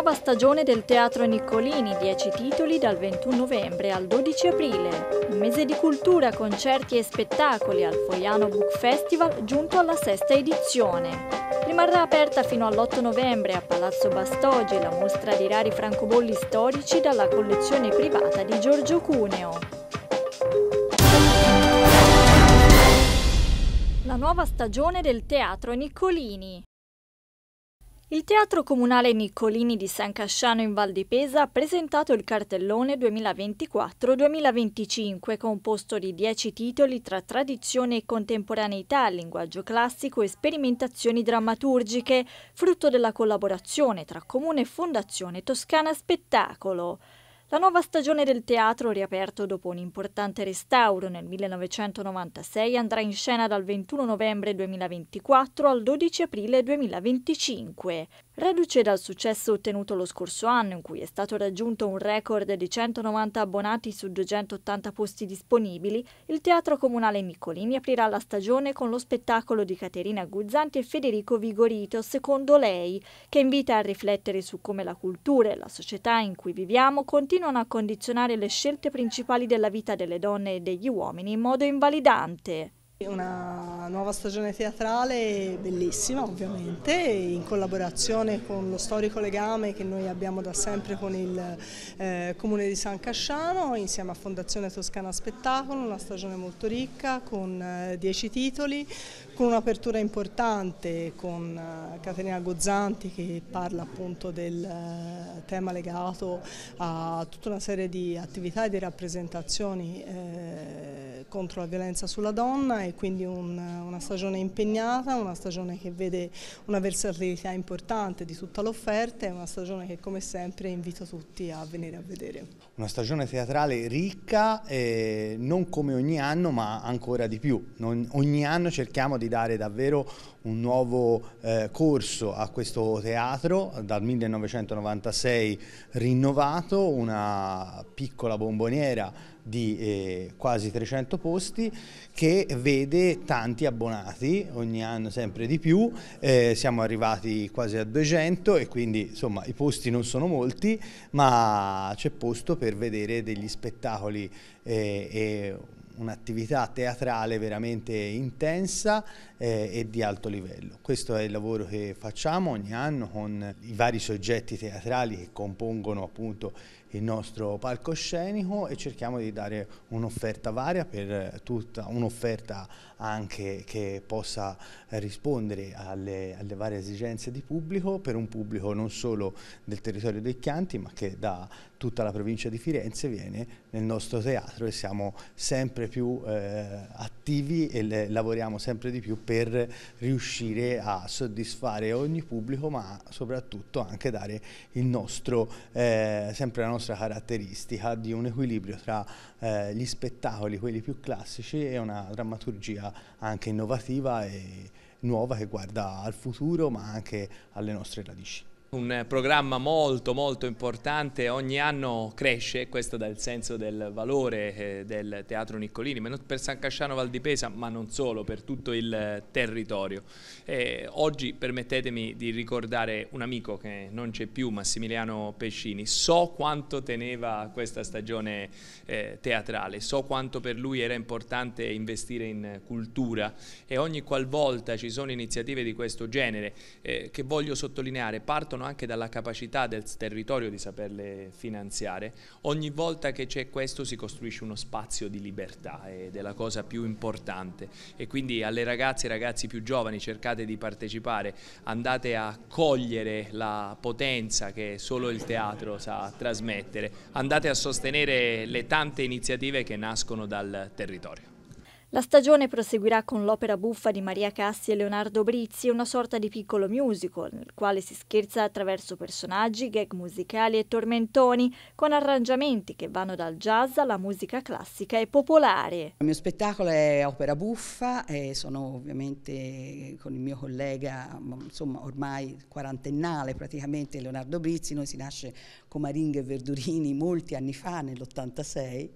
nuova stagione del Teatro Niccolini, 10 titoli dal 21 novembre al 12 aprile. Un mese di cultura, concerti e spettacoli al Fogliano Book Festival giunto alla sesta edizione. Rimarrà aperta fino all'8 novembre a Palazzo Bastogi la mostra di rari francobolli storici dalla collezione privata di Giorgio Cuneo. La nuova stagione del Teatro Niccolini. Il Teatro Comunale Niccolini di San Casciano in Val di Pesa ha presentato il cartellone 2024-2025, composto di dieci titoli tra tradizione e contemporaneità, linguaggio classico e sperimentazioni drammaturgiche, frutto della collaborazione tra Comune e Fondazione Toscana Spettacolo. La nuova stagione del teatro, riaperto dopo un importante restauro nel 1996, andrà in scena dal 21 novembre 2024 al 12 aprile 2025. Reduce dal successo ottenuto lo scorso anno, in cui è stato raggiunto un record di 190 abbonati su 280 posti disponibili, il Teatro Comunale Miccolini aprirà la stagione con lo spettacolo di Caterina Guzzanti e Federico Vigorito, secondo lei, che invita a riflettere su come la cultura e la società in cui viviamo continuano a condizionare le scelte principali della vita delle donne e degli uomini in modo invalidante. Una nuova stagione teatrale bellissima ovviamente, in collaborazione con lo storico legame che noi abbiamo da sempre con il eh, Comune di San Casciano, insieme a Fondazione Toscana Spettacolo, una stagione molto ricca con eh, dieci titoli, con un'apertura importante con eh, Caterina Gozzanti che parla appunto del eh, tema legato a tutta una serie di attività e di rappresentazioni eh, contro la violenza sulla donna e quindi un, una stagione impegnata, una stagione che vede una versatilità importante di tutta l'offerta e una stagione che come sempre invito tutti a venire a vedere. Una stagione teatrale ricca, eh, non come ogni anno ma ancora di più. Non, ogni anno cerchiamo di dare davvero un nuovo eh, corso a questo teatro, dal 1996 rinnovato, una piccola bomboniera di eh, quasi 300 posti che vede tanti abbonati, ogni anno sempre di più, eh, siamo arrivati quasi a 200 e quindi insomma i posti non sono molti ma c'è posto per vedere degli spettacoli eh, e un'attività teatrale veramente intensa eh, e di alto livello. Questo è il lavoro che facciamo ogni anno con i vari soggetti teatrali che compongono appunto il nostro palcoscenico e cerchiamo di dare un'offerta varia per eh, tutta un'offerta anche che possa rispondere alle, alle, varie esigenze di pubblico per un pubblico non solo del territorio dei Chianti ma che da tutta la provincia di Firenze viene nel nostro teatro e siamo sempre più eh, attivi e le, lavoriamo sempre di più per riuscire a soddisfare ogni pubblico ma soprattutto anche dare nostro, eh, sempre la nostra caratteristica di un equilibrio tra eh, gli spettacoli, quelli più classici e una drammaturgia anche innovativa e nuova che guarda al futuro ma anche alle nostre radici. Un eh, programma molto molto importante, ogni anno cresce, questo dà il senso del valore eh, del Teatro Niccolini, ma non per San Casciano Val di Pesa, ma non solo, per tutto il eh, territorio. E oggi permettetemi di ricordare un amico che non c'è più, Massimiliano Pescini. So quanto teneva questa stagione teatrale, so quanto per lui era importante investire in cultura e ogni qualvolta ci sono iniziative di questo genere che voglio sottolineare, partono partono anche dalla capacità del territorio di saperle finanziare. Ogni volta che c'è questo si costruisce uno spazio di libertà ed è la cosa più importante e quindi alle ragazze e ragazzi più giovani cercate di partecipare, andate a cogliere la potenza che solo il teatro sa trasmettere, andate a sostenere le tante iniziative che nascono dal territorio. La stagione proseguirà con l'opera buffa di Maria Cassi e Leonardo Brizzi, una sorta di piccolo musical, nel quale si scherza attraverso personaggi, gag musicali e tormentoni, con arrangiamenti che vanno dal jazz alla musica classica e popolare. Il mio spettacolo è opera buffa e sono ovviamente con il mio collega, insomma ormai quarantennale praticamente, Leonardo Brizzi, noi si nasce come e Verdurini molti anni fa, nell'86,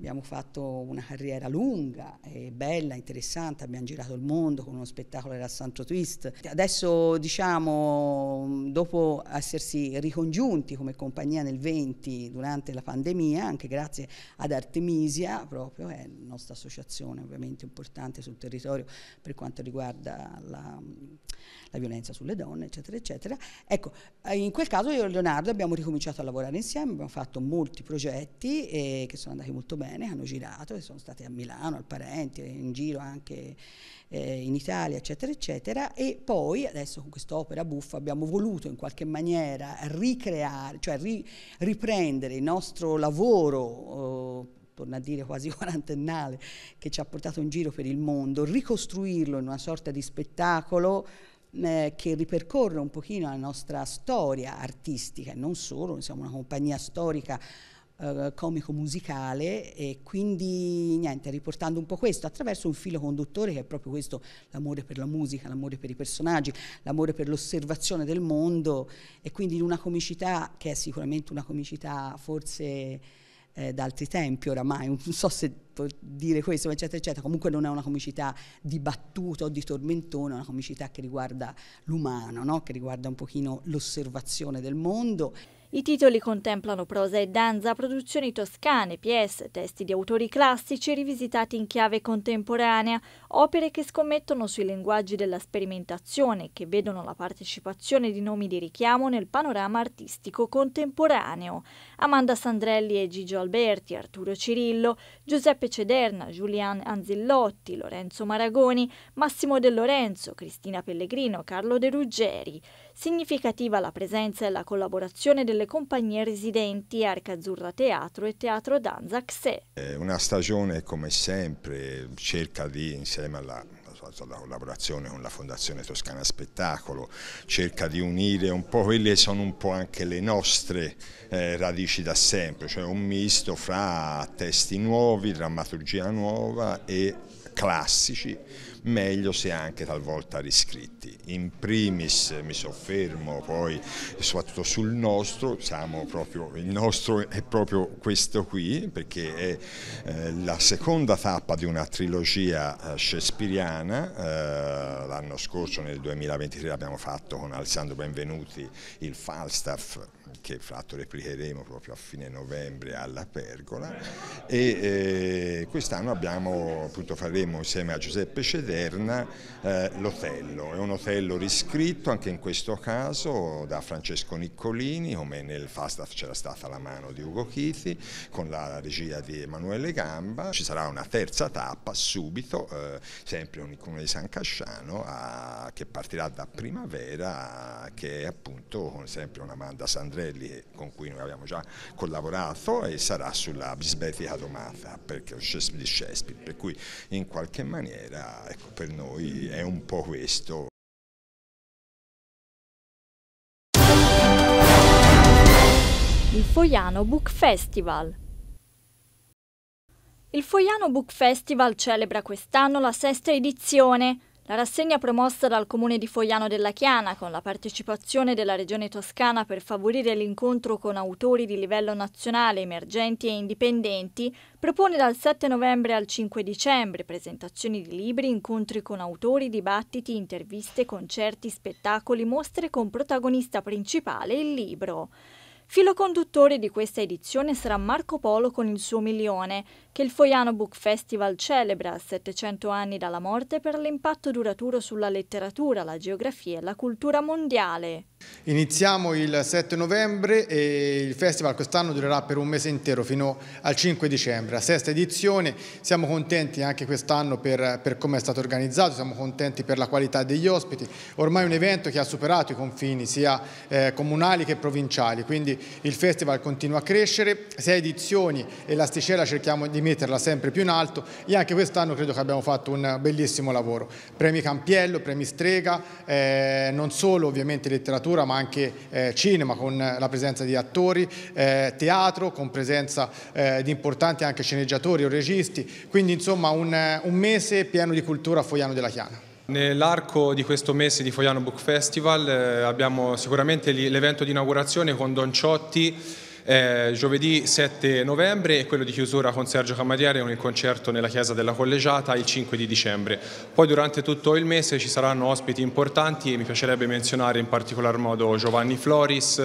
abbiamo fatto una carriera lunga, bella, interessante, abbiamo girato il mondo con uno spettacolo era Santo Twist. Adesso diciamo, dopo essersi ricongiunti come compagnia nel 20 durante la pandemia, anche grazie ad Artemisia, proprio è la nostra associazione ovviamente importante sul territorio per quanto riguarda la, la violenza sulle donne, eccetera, eccetera. Ecco, eh, in quel caso io e Leonardo abbiamo ricominciato a lavorare insieme, abbiamo fatto molti progetti eh, che sono andati molto bene bene, hanno girato e sono state a Milano, al Parente, in giro anche eh, in Italia, eccetera, eccetera. E poi adesso con quest'opera buffa abbiamo voluto in qualche maniera ricreare, cioè ri, riprendere il nostro lavoro. Eh, torna a dire quasi quarantennale, che ci ha portato in giro per il mondo, ricostruirlo in una sorta di spettacolo eh, che ripercorre un pochino la nostra storia artistica e non solo, siamo una compagnia storica eh, comico musicale e quindi niente, riportando un po' questo attraverso un filo conduttore che è proprio questo, l'amore per la musica, l'amore per i personaggi, l'amore per l'osservazione del mondo e quindi in una comicità che è sicuramente una comicità forse eh, da altri tempi oramai, non so se dire questo, eccetera, eccetera, comunque non è una comicità di battuta o di tormentone, è una comicità che riguarda l'umano, no? che riguarda un pochino l'osservazione del mondo. I titoli contemplano prosa e danza, produzioni toscane, pièce, testi di autori classici rivisitati in chiave contemporanea, opere che scommettono sui linguaggi della sperimentazione, che vedono la partecipazione di nomi di richiamo nel panorama artistico contemporaneo. Amanda Sandrelli e Gigio Alberti, Arturo Cirillo, Giuseppe Cederna, Giulian Anzillotti, Lorenzo Maragoni, Massimo De Lorenzo, Cristina Pellegrino, Carlo De Ruggeri. Significativa la presenza e la collaborazione delle compagnie residenti Arca Azzurra Teatro e Teatro Danza XE. Eh, una stagione come sempre cerca di, insieme alla fatto la collaborazione con la Fondazione Toscana Spettacolo, cerca di unire un po' quelle che sono un po' anche le nostre eh, radici da sempre, cioè un misto fra testi nuovi, drammaturgia nuova e classici, meglio se anche talvolta riscritti. In primis mi soffermo poi soprattutto sul nostro, proprio, il nostro è proprio questo qui perché è eh, la seconda tappa di una trilogia eh, shakespeariana, eh, l'anno scorso nel 2023 l'abbiamo fatto con Alessandro Benvenuti il Falstaff che fatto replicheremo proprio a fine novembre alla Pergola e eh, quest'anno faremo insieme a Giuseppe Cederna eh, l'Otello, è un Otello riscritto anche in questo caso da Francesco Niccolini come nel Fastaf c'era stata la mano di Ugo Chiti con la regia di Emanuele Gamba, ci sarà una terza tappa subito eh, sempre un il comune di San Casciano a, che partirà da primavera che è appunto sempre una manda Sandrina Cervelli eh, con cui noi abbiamo già collaborato e sarà sulla bisbetica domata perché, di Shakespeare, per cui in qualche maniera ecco, per noi è un po' questo Il Foiano Book Festival. Il Foiano Book Festival celebra quest'anno la sesta edizione. La rassegna promossa dal comune di Fogliano della Chiana con la partecipazione della regione toscana per favorire l'incontro con autori di livello nazionale emergenti e indipendenti propone dal 7 novembre al 5 dicembre presentazioni di libri, incontri con autori, dibattiti, interviste, concerti, spettacoli, mostre con protagonista principale il libro. Filo conduttore di questa edizione sarà Marco Polo con il suo milione, che il Foiano Book Festival celebra a 700 anni dalla morte per l'impatto duraturo sulla letteratura, la geografia e la cultura mondiale. Iniziamo il 7 novembre e il festival quest'anno durerà per un mese intero fino al 5 dicembre, la sesta edizione. Siamo contenti anche quest'anno per, per come è stato organizzato, siamo contenti per la qualità degli ospiti. Ormai è un evento che ha superato i confini sia eh, comunali che provinciali, quindi il festival continua a crescere. Sei edizioni e l'asticella cerchiamo di di metterla sempre più in alto e anche quest'anno credo che abbiamo fatto un bellissimo lavoro. Premi Campiello, premi Strega, eh, non solo ovviamente letteratura ma anche eh, cinema con la presenza di attori, eh, teatro con presenza eh, di importanti anche sceneggiatori o registi, quindi insomma un, un mese pieno di cultura a Foiano della Chiana. Nell'arco di questo mese di Foiano Book Festival eh, abbiamo sicuramente l'evento di inaugurazione con Don Ciotti eh, giovedì 7 novembre e quello di chiusura con Sergio Camariere con il concerto nella chiesa della collegiata il 5 di dicembre. Poi durante tutto il mese ci saranno ospiti importanti e mi piacerebbe menzionare in particolar modo Giovanni Floris,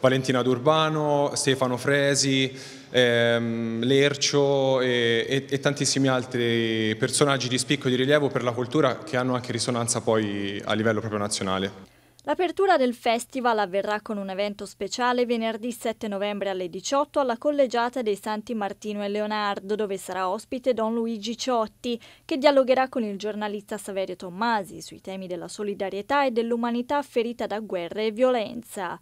Valentina D'Urbano, Stefano Fresi, ehm, Lercio e, e, e, tantissimi altri personaggi di spicco e di rilievo per la cultura che hanno anche risonanza poi a livello proprio nazionale. L'apertura del festival avverrà con un evento speciale venerdì 7 novembre alle 18 alla collegiata dei Santi Martino e Leonardo, dove sarà ospite Don Luigi Ciotti, che dialogherà con il giornalista Saverio Tommasi sui temi della solidarietà e dell'umanità ferita da guerre e violenza.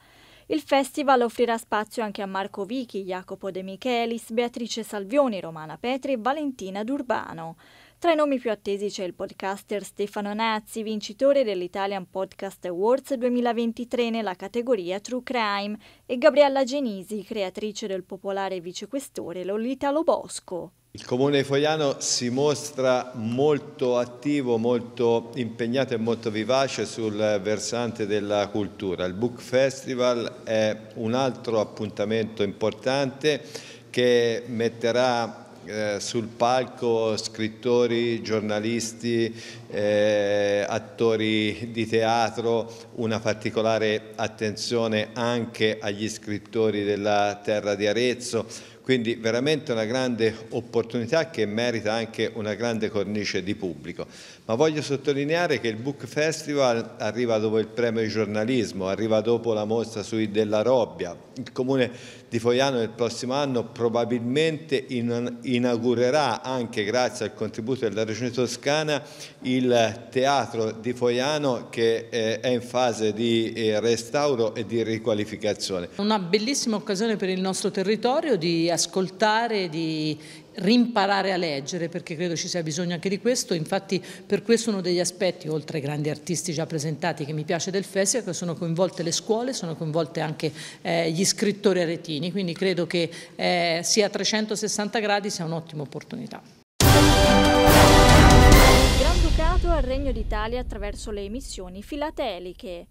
Il festival offrirà spazio anche a Marco Vichi, Jacopo De Michelis, Beatrice Salvioni, Romana Petri e Valentina D'Urbano. Tra i nomi più attesi c'è il podcaster Stefano Nazzi, vincitore dell'Italian Podcast Awards 2023 nella categoria True Crime, e Gabriella Genisi, creatrice del popolare vicequestore Lolitalo Bosco. Il comune di Fogliano si mostra molto attivo, molto impegnato e molto vivace sul versante della cultura. Il Book Festival è un altro appuntamento importante che metterà eh, sul palco scrittori, giornalisti, eh, attori di teatro, una particolare attenzione anche agli scrittori della terra di Arezzo, quindi veramente una grande opportunità che merita anche una grande cornice di pubblico. Ma voglio sottolineare che il Book Festival arriva dopo il premio di giornalismo, arriva dopo la mostra sui Della Robbia. Il comune di Foiano nel prossimo anno probabilmente inaugurerà anche grazie al contributo della Regione Toscana il il teatro di Foiano che eh, è in fase di eh, restauro e di riqualificazione. Una bellissima occasione per il nostro territorio di ascoltare, di rimparare a leggere perché credo ci sia bisogno anche di questo, infatti per questo uno degli aspetti, oltre ai grandi artisti già presentati che mi piace del festival, che sono coinvolte le scuole, sono coinvolte anche eh, gli scrittori aretini, quindi credo che eh, sia a 360 gradi sia un'ottima opportunità. al Regno d'Italia attraverso le emissioni filateliche.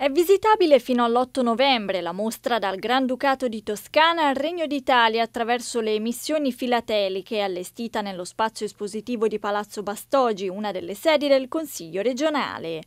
È visitabile fino all'8 novembre la mostra dal Granducato di Toscana al Regno d'Italia attraverso le emissioni filateliche allestita nello spazio espositivo di Palazzo Bastogi, una delle sedi del Consiglio regionale.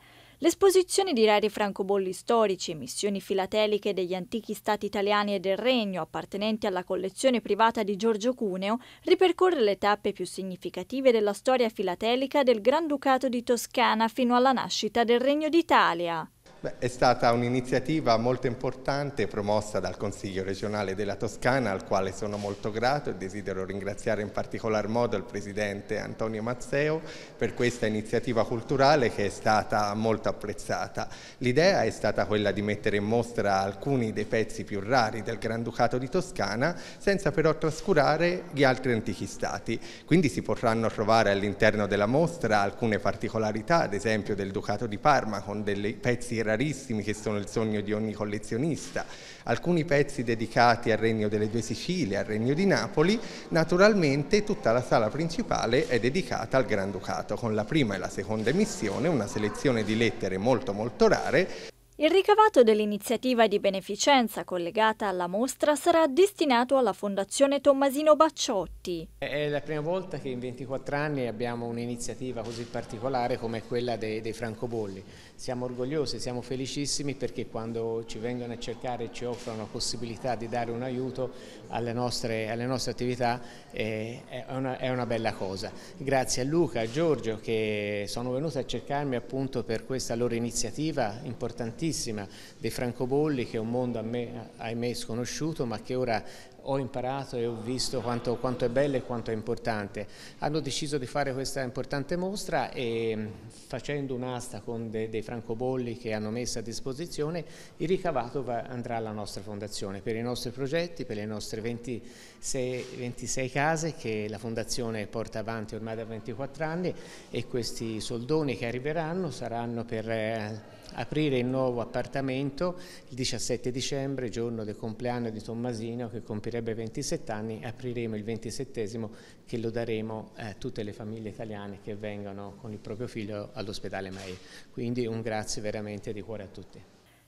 L'esposizione di rari francobolli storici e missioni filateliche degli antichi stati italiani e del Regno appartenenti alla collezione privata di Giorgio Cuneo ripercorre le tappe più significative della storia filatelica del Granducato di Toscana fino alla nascita del Regno d'Italia. Beh, è stata un'iniziativa molto importante promossa dal Consiglio regionale della Toscana al quale sono molto grato e desidero ringraziare in particolar modo il Presidente Antonio Mazzeo per questa iniziativa culturale che è stata molto apprezzata. L'idea è stata quella di mettere in mostra alcuni dei pezzi più rari del Granducato di Toscana senza però trascurare gli altri antichi stati. Quindi si potranno trovare all'interno della mostra alcune particolarità, ad esempio del Ducato di Parma con dei pezzi rari rarissimi che sono il sogno di ogni collezionista, alcuni pezzi dedicati al Regno delle Due Sicilie, al Regno di Napoli, naturalmente tutta la sala principale è dedicata al Granducato, con la prima e la seconda emissione, una selezione di lettere molto molto rare il ricavato dell'iniziativa di beneficenza collegata alla mostra sarà destinato alla Fondazione Tommasino Bacciotti. È la prima volta che in 24 anni abbiamo un'iniziativa così particolare come quella dei, dei, francobolli. Siamo orgogliosi, siamo felicissimi perché quando ci vengono a cercare e ci offrono la possibilità di dare un aiuto alle nostre, alle nostre attività è, una, è, una, bella cosa. Grazie a Luca, a Giorgio che sono venuti a cercarmi appunto per questa loro iniziativa importantissima importantissima dei francobolli che è un mondo a me ahimè sconosciuto ma che ora ho imparato e ho visto quanto, quanto è bella e quanto è importante. Hanno deciso di fare questa importante mostra e mm, facendo un'asta con de, dei francobolli che hanno messo a disposizione, il ricavato va, andrà alla nostra fondazione per i nostri progetti, per le nostre 26, 26 case che la fondazione porta avanti ormai da 24 anni e questi soldoni che arriveranno saranno per... Eh, aprire il nuovo appartamento il 17 dicembre, giorno del compleanno di Tommasino che compirà compirebbe 27 anni, apriremo il 27 che lo daremo a tutte le famiglie italiane che vengono con il proprio figlio all'ospedale May. Quindi un grazie veramente di cuore a tutti.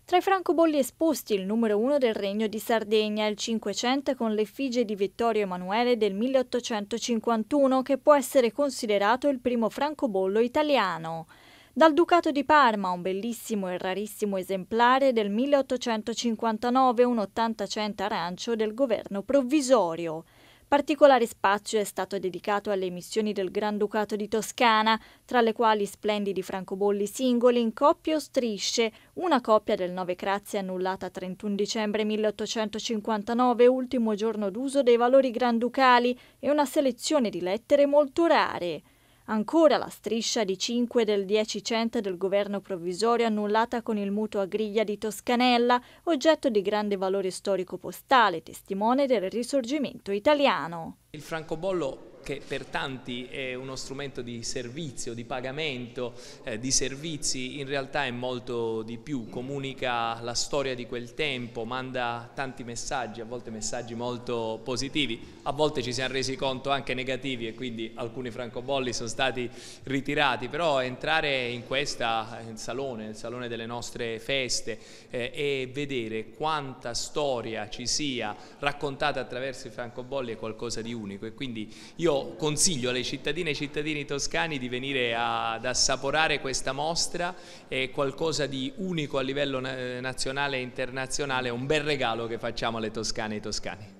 Tra i francobolli esposti il numero uno del Regno di Sardegna, il 500 con l'effigie di Vittorio Emanuele del 1851, che può essere considerato il primo francobollo italiano. Dal Ducato di Parma, un bellissimo e rarissimo esemplare del 1859, un 80-100 arancio del governo provvisorio. Particolare spazio è stato dedicato alle missioni del Granducato di Toscana, tra le quali splendidi francobolli singoli in coppie o strisce, una coppia del 9 Crazia annullata 31 dicembre 1859, ultimo giorno d'uso dei valori granducali, e una selezione di lettere molto rare. Ancora la striscia di 5 del 10 cent del governo provvisorio annullata con il mutuo a griglia di Toscanella, oggetto di grande valore storico postale, testimone del risorgimento italiano. Il francobollo che per tanti è uno strumento di servizio, di pagamento, eh, di servizi, in realtà è molto di più, comunica la storia di quel tempo, manda tanti messaggi, a volte messaggi molto positivi, a volte ci siamo resi conto anche negativi e quindi alcuni francobolli sono stati ritirati, però entrare in questa, in salone, nel salone delle nostre feste eh, e vedere quanta storia ci sia raccontata attraverso i francobolli è qualcosa di unico e quindi io consiglio alle cittadine e ai cittadini toscani di venire ad assaporare questa mostra, è qualcosa di unico a livello nazionale e internazionale, è un bel regalo che facciamo alle toscane e ai toscani.